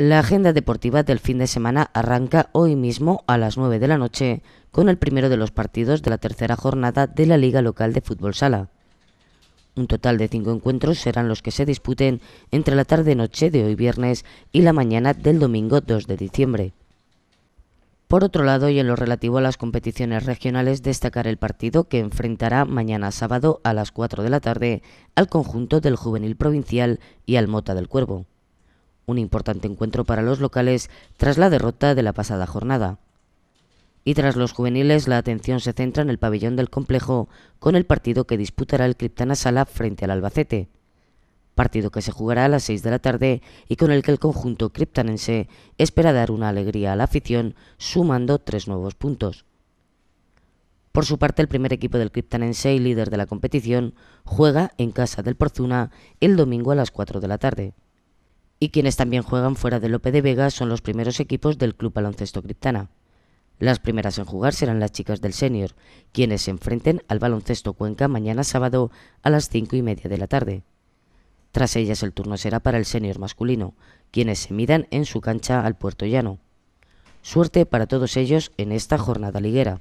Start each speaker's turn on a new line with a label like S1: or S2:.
S1: La agenda deportiva del fin de semana arranca hoy mismo a las 9 de la noche con el primero de los partidos de la tercera jornada de la Liga Local de Fútbol Sala. Un total de cinco encuentros serán los que se disputen entre la tarde-noche de hoy viernes y la mañana del domingo 2 de diciembre. Por otro lado, y en lo relativo a las competiciones regionales, destacar el partido que enfrentará mañana sábado a las 4 de la tarde al conjunto del Juvenil Provincial y al Mota del Cuervo un importante encuentro para los locales tras la derrota de la pasada jornada. Y tras los juveniles, la atención se centra en el pabellón del complejo con el partido que disputará el Criptana Sala frente al Albacete, partido que se jugará a las 6 de la tarde y con el que el conjunto criptanense espera dar una alegría a la afición sumando tres nuevos puntos. Por su parte, el primer equipo del criptanense y líder de la competición juega en casa del Porzuna el domingo a las 4 de la tarde y quienes también juegan fuera de Lope de Vega son los primeros equipos del Club Baloncesto Criptana. Las primeras en jugar serán las chicas del senior, quienes se enfrenten al Baloncesto Cuenca mañana sábado a las cinco y media de la tarde. Tras ellas el turno será para el senior masculino, quienes se midan en su cancha al Puerto Llano. Suerte para todos ellos en esta jornada liguera.